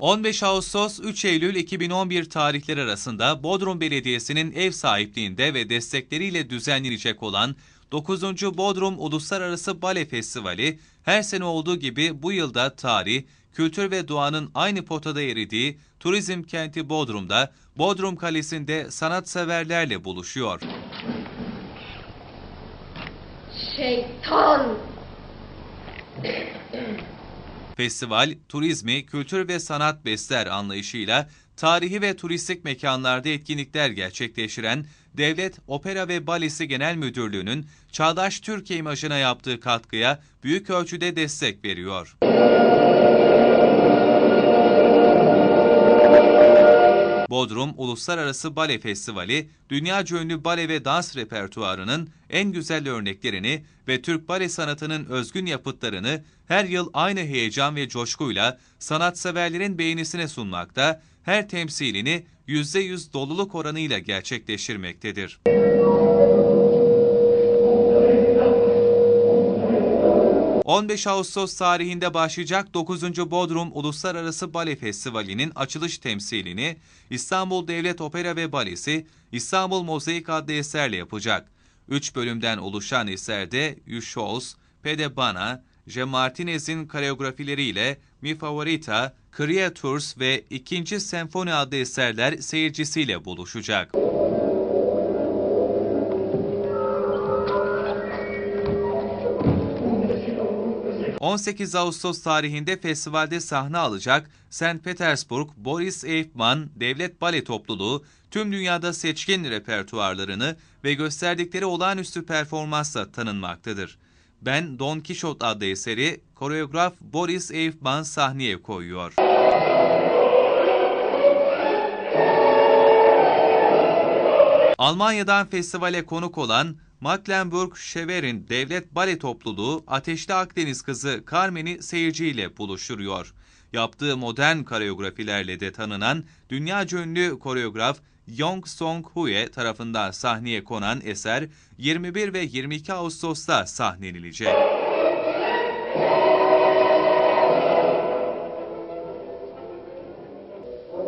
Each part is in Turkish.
15 Ağustos 3 Eylül 2011 tarihleri arasında Bodrum Belediyesi'nin ev sahipliğinde ve destekleriyle düzenlenecek olan 9. Bodrum Uluslararası Bale Festivali her sene olduğu gibi bu yılda tarih, kültür ve doğanın aynı potada eridiği turizm kenti Bodrum'da Bodrum Kalesi'nde sanatseverlerle buluşuyor. Şeytan! Festival, turizmi, kültür ve sanat besler anlayışıyla tarihi ve turistik mekanlarda etkinlikler gerçekleştiren Devlet Opera ve Balesi Genel Müdürlüğü'nün Çağdaş Türkiye imajına yaptığı katkıya büyük ölçüde destek veriyor. Bodrum Uluslararası Bale Festivali, dünya ünlü bale ve dans repertuarının en güzel örneklerini ve Türk bale sanatının özgün yapıtlarını her yıl aynı heyecan ve coşkuyla sanatseverlerin beğenisine sunmakta, her temsilini %100 doluluk oranıyla gerçekleştirmektedir. 15 Ağustos tarihinde başlayacak 9. Bodrum Uluslararası Bale Festivali'nin açılış temsilini İstanbul Devlet Opera ve Balesi İstanbul Mozaik adlı eserle yapacak. 3 bölümden oluşan eserde You Shows, Pede Bana, Je Martinez'in koreografileriyle Mi Favorita, Creatures ve 2. Senfoni adlı eserler seyircisiyle buluşacak. 18 Ağustos tarihinde festivalde sahne alacak St. Petersburg Boris Eifman Devlet Bale Topluluğu tüm dünyada seçkin repertuarlarını ve gösterdikleri olağanüstü performansla tanınmaktadır. Ben Don Kişot adlı eseri koreograf Boris Eifman sahneye koyuyor. Almanya'dan festivale konuk olan Mecklenburg-Schwerin Devlet Bale Topluluğu Ateşli Akdeniz Kızı Carmen'i seyirciyle buluşturuyor. Yaptığı modern koreografilerle de tanınan dünya ünlü koreograf Yong Song-huye tarafından sahneye konan eser 21 ve 22 Ağustos'ta sahnelenilecek.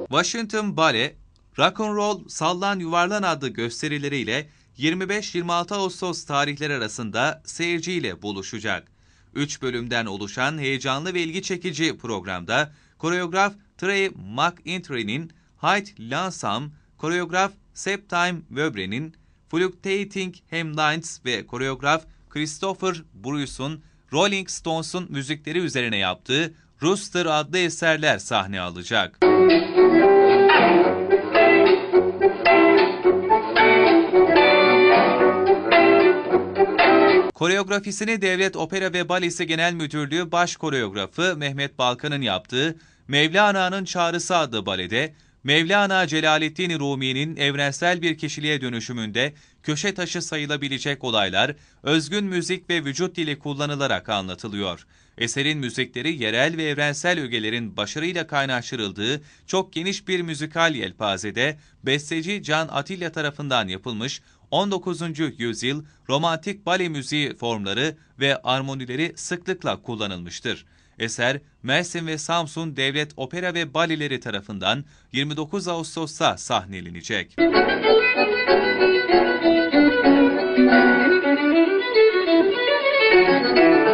Washington Ballet, Rock and Roll Sallan Yuvarlan adlı gösterileriyle 25-26 Ağustos tarihleri arasında seyirciyle buluşacak. 3 bölümden oluşan heyecanlı ve ilgi çekici programda koreograf Trey McIntyre'nin Height Lansam, koreograf Septime Wöbre'nin Fluctuating Hemlines ve koreograf Christopher Bruce'un Rolling Stones'un müzikleri üzerine yaptığı Rooster adlı eserler sahne alacak. Koreografisini Devlet Opera ve Balesi Genel Müdürlüğü Baş Koreografı Mehmet Balkan'ın yaptığı Mevlana'nın Çağrısı adlı balede Mevlana Celaleddin Rumi'nin evrensel bir kişiliğe dönüşümünde köşe taşı sayılabilecek olaylar özgün müzik ve vücut dili kullanılarak anlatılıyor. Eserin müzikleri yerel ve evrensel ögelerin başarıyla kaynaştırıldığı çok geniş bir müzikal yelpazede besteci Can Atilla tarafından yapılmış 19. yüzyıl romantik bale müziği formları ve armonileri sıklıkla kullanılmıştır. Eser, Mersin ve Samsun Devlet Opera ve Baleleri tarafından 29 Ağustos'ta sahnelenecek.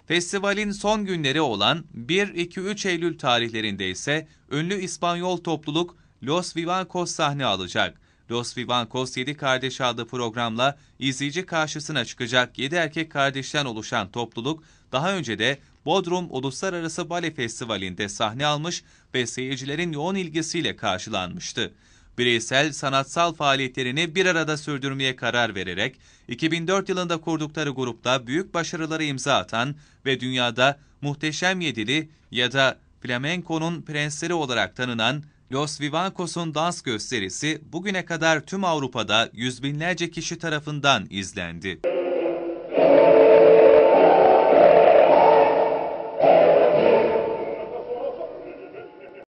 Festivalin son günleri olan 1-2-3 Eylül tarihlerinde ise ünlü İspanyol topluluk Los Vivancos sahne alacak. Los Vivancos 7 kardeş adlı programla izleyici karşısına çıkacak 7 erkek kardeşten oluşan topluluk daha önce de Bodrum Uluslararası Bale Festivali'nde sahne almış ve seyircilerin yoğun ilgisiyle karşılanmıştı. Bireysel sanatsal faaliyetlerini bir arada sürdürmeye karar vererek 2004 yılında kurdukları grupta büyük başarıları imza atan ve dünyada Muhteşem Yedili ya da Flamenco'nun prensleri olarak tanınan Los Vivancos'un dans gösterisi bugüne kadar tüm Avrupa'da yüz binlerce kişi tarafından izlendi.